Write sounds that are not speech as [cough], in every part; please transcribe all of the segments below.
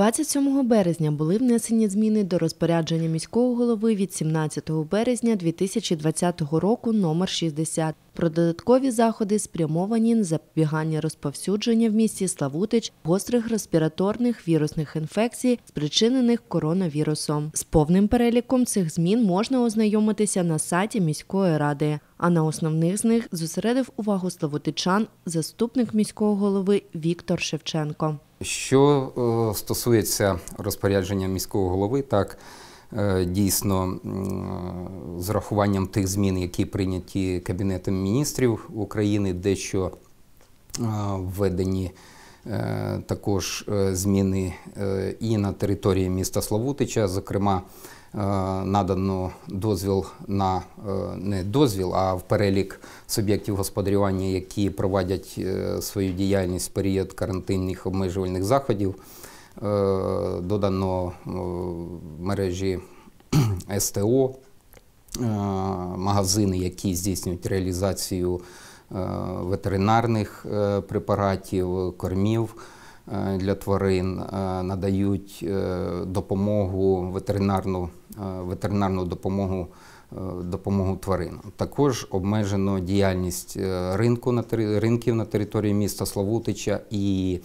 27 березня були внесені зміни до розпорядження міського голови від 17 березня 2020 року номер 60 про додаткові заходи спрямовані на запобігання розповсюдження в місті Славутич гострих респіраторних вірусних інфекцій, спричинених коронавірусом. З повним переліком цих змін можна ознайомитися на сайті міської ради. А на основних з них зосередив увагу Славутичан, заступник міського голови Віктор Шевченко. Що е, стосується розпорядження міського голови, так е, дійсно з рахуванням тих змін, які прийняті Кабінетом міністрів України, дещо е, введені також зміни і на території міста Славутича, зокрема. Е, надано дозвіл на е, не дозвіл, а в перелік суб'єктів господарювання, які проводять е, свою діяльність в період карантинних обмежувальних заходів, додано мережі [clears throat] СТО, магазини, які здійснюють реалізацію ветеринарних препаратів, кормів. Е, для тварин, е, надають е, допомогу ветеринарну ветеринарну допомогу допомогу тваринам. Також обмежено діяльність ринку на ринків на території міста Славутича і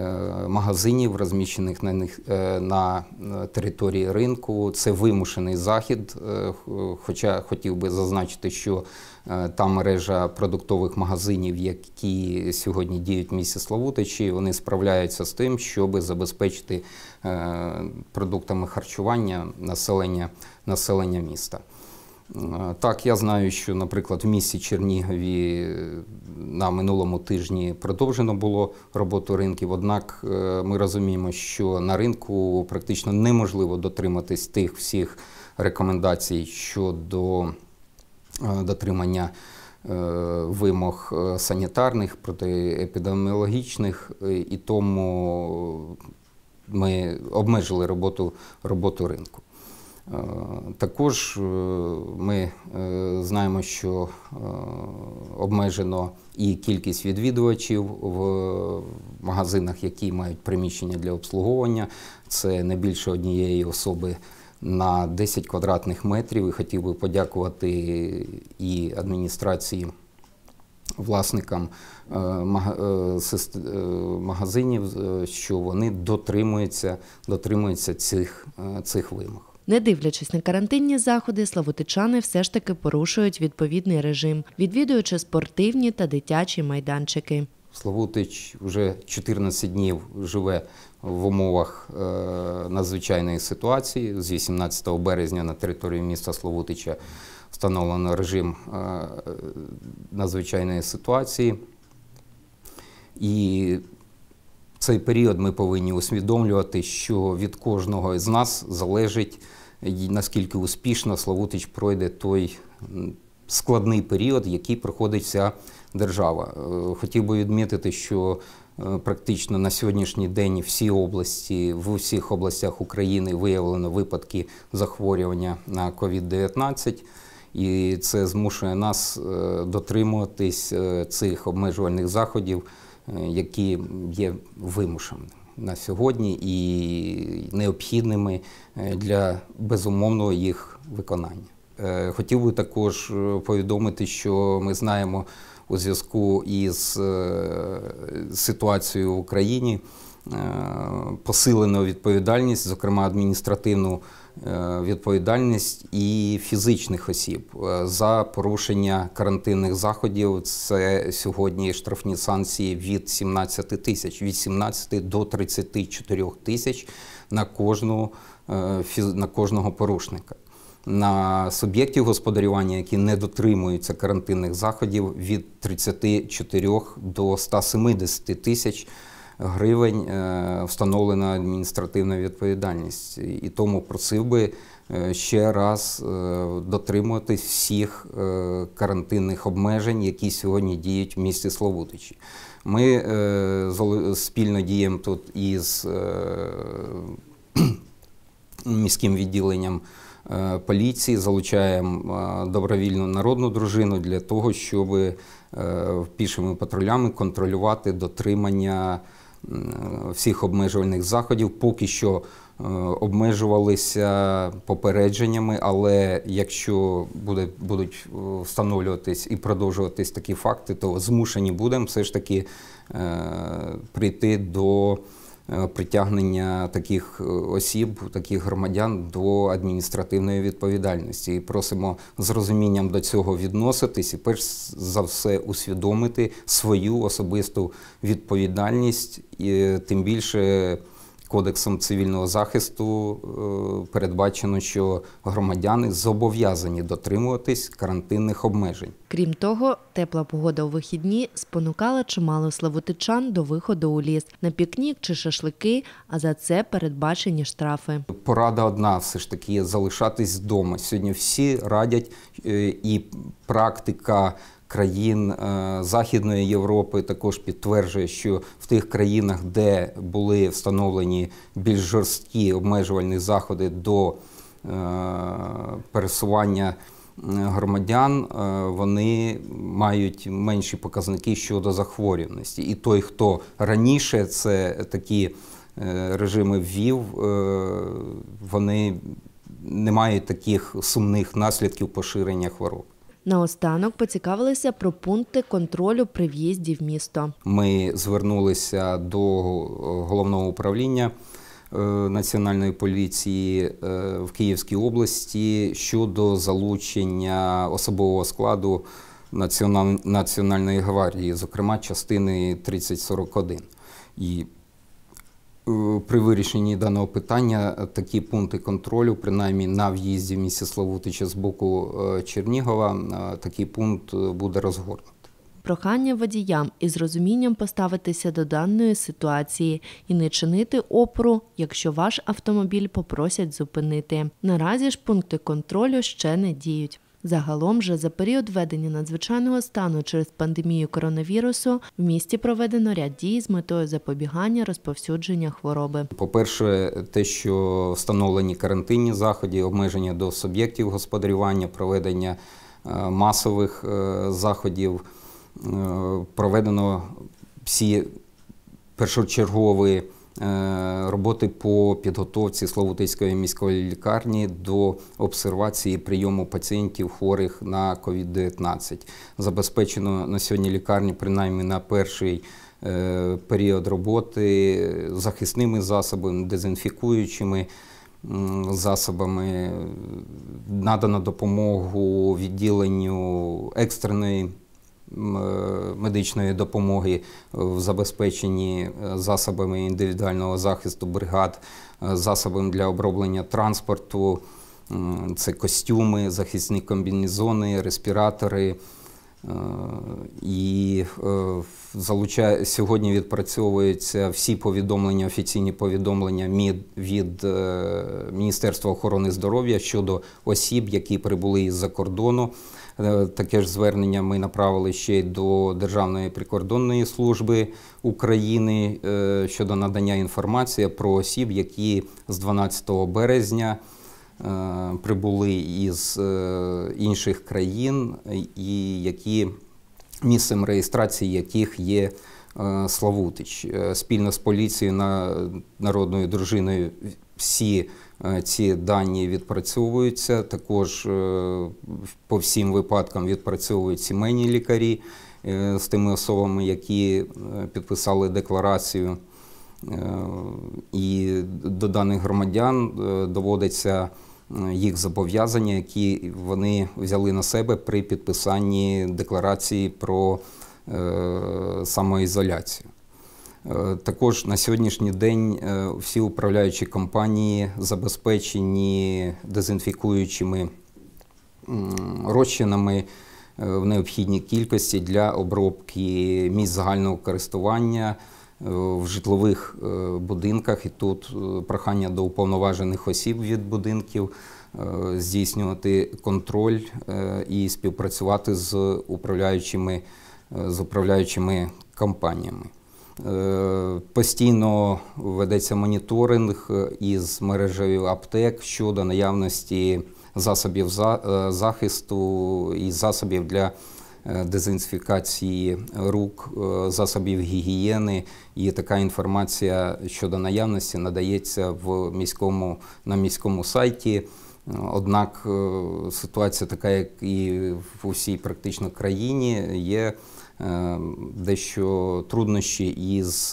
Е, магазинів, розміщених на них е, на е, території ринку. Це вимушений захід. Хоча хотів би зазначити, що та мережа продуктових магазинів, які сьогодні діють в місті Славутичі, вони справляються з тим, щоб забезпечити продуктами харчування населення населення міста. Так, я знаю, що, наприклад, в місті Чернігові на минулому тижні продовжено було роботу ринків. Однак е, ми розуміємо, що на ринку практично неможливо дотриматись тих всіх рекомендацій щодо е, дотримання. Е, вимог санітарних, протиепідеміологічних, і тому ми обмежили роботу роботу ринку. Е, також е, ми е, знаємо, що обмежено і кількість відвідувачів в магазинах, які мають приміщення для обслуговування. Це не більше однієї особи на 10 квадратних метрів. І хотів би подякувати і адміністрації. Власникам магазинів, що вони дотримуються, дотримуються цих, цих вимог. Не дивлячись на карантинні заходи, славутичани все ж таки порушують відповідний режим, відвідуючи спортивні та дитячі майданчики. Славутич вже 14 днів живе в умовах е, надзвичайної ситуації. З 18 березня на території міста Славутича встановлено режим е, надзвичайної ситуації. І цей період ми повинні усвідомлювати, що від кожного з нас залежить наскільки успішно Славутич пройде той складний період, який проходить вся держава. Е, хотів би відмітити, що е, Практично на сьогоднішній день всі області, в усіх областях України виявлено випадки захворювання на COVID-19, і це змушує нас е, дотримуватись цих обмежувальних заходів. Е, які є вимушеними на сьогодні і необхідними е, для безумовного їх виконання. Е, хотів би також повідомити, що ми знаємо у зв'язку із ситуацією в Україні посилену відповідальність, зокрема адміністративну. Е, відповідальність і фізичних осіб е, за порушення карантинних заходів. Це сьогодні штрафні санкції від 17 тисяч, від 17 до 34 тисяч на кожну е, на кожного порушника. На суб'єктів господарювання, які не дотримуються карантинних заходів, від 34 до 170 тисяч гривень е, встановлена адміністративна відповідальність. І тому просив би е, ще раз е, дотримувати всіх карантинних обмежень, які сьогодні діють в місті Словутичі. Ми спільно діємо тут із міським відділенням. Поліції залучаємо добровільну народну дружину для того, щоб пішими патрулями контролювати дотримання всіх обмежувальних заходів поки що е, обмежувалися попередженнями, але якщо буде, будуть е, встановлюватись і продовжуватись такі факти, то змушені будемо все ж таки е, прийти до. Е, притягнення таких е, осіб, таких громадян до адміністративної відповідальності. І просимо з розумінням до цього відноситись і перш за все усвідомити свою особисту відповідальність, і е, тим більше. Кодексом цивільного захисту е, передбачено, що громадяни зобов'язані дотримуватись карантинних обмежень. Крім того, тепла погода у вихідні спонукала чимало славутичан до виходу у ліс на пікнік чи шашлики. А за це передбачені штрафи. Порада одна все ж таки залишатись вдома. Сьогодні всі радять е, і практика країн е, Західної Європи також підтверджує, що в тих країнах, де були встановлені більш жорсткі обмежувальні заходи до е, пересування громадян, е, вони мають менші показники щодо захворюваності. І той, хто раніше це такі режими ввів, вони не мають таких сумних наслідків поширення хвороб. Наостанок поцікавилися про пункти контролю при в'їзді в місто. Ми звернулися до е, головного управління. Е, національної поліції е, в Київській області щодо залучення особового складу національної гвардії, зокрема частини 3041. І Е, при вирішенні даного питання е, такі пункти контролю, принаймні на в'їзді в місті Славутича з боку е, Чернігова, такий пункт буде розгорнути. Прохання водіям із розумінням поставитися до даної ситуації і не чинити опору, якщо ваш автомобіль попросять зупинити. Наразі ж пункти контролю ще не діють. Загалом же за період введення надзвичайного стану через пандемію коронавірусу в місті проведено ряд дій з метою запобігання розповсюдження хвороби. По перше, те, що встановлені карантинні заходи, обмеження до суб'єктів господарювання, проведення е, масових е, заходів, е, проведено всі першочергові. Е, роботи по підготовці Славутицької міської лікарні до обсервації прийому пацієнтів хворих на COVID-19. Забезпечено на сьогодні лікарні, принаймні на перший е, період роботи захисними засобами, дезінфікуючими. Засобами надано допомогу відділенню екстреної Е, медичної допомоги в забезпеченні е, засобами індивідуального захисту бригад, е, засобами для оброблення транспорту, це костюми, захисні комбінезони, респіратори. Е, і е, залучає сьогодні відпрацьовуються всі повідомлення, офіційні повідомлення від е, Міністерства охорони здоров'я щодо осіб, які прибули із-за кордону. Таке ж звернення ми направили ще й до Державної прикордонної служби України щодо надання інформації про осіб, які з 12 березня. Е, прибули із е, інших країн, і які місцем реєстрації яких є е, Славутич. Спільно з поліцією на народною дружиною всі ці дані відпрацьовуються. Також по всім випадкам відпрацьовують сімейні лікарі з тими особами, які підписали декларацію. І до даних громадян доводиться їх зобов'язання, які вони взяли на себе при підписанні декларації про е, самоізоляцію. Е, також на сьогоднішній день е, всі управляючі компанії забезпечені дезінфікуючими розчинами в необхідній кількості для обробки місць загального користування в житлових е, будинках, і тут е, прохання до уповноважених осіб від будинків е, здійснювати контроль і співпрацювати з управляючими з управляючими компаніями. Постійно ведеться моніторинг із мережею аптек щодо наявності засобів захисту і засобів для. Е, дезінфікації рук, е, засобів гігієни. І така інформація щодо наявності надається в міському на міському сайті. Однак е, ситуація така, як і в усій практично країні, є дещо труднощі із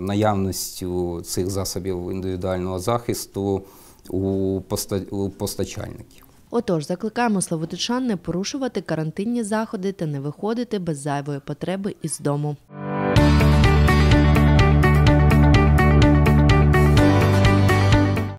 наявністю цих засобів індивідуального захисту у постачальників. Отож, закликаємо славутичан не порушувати карантинні заходи та не виходити без зайвої потреби із дому.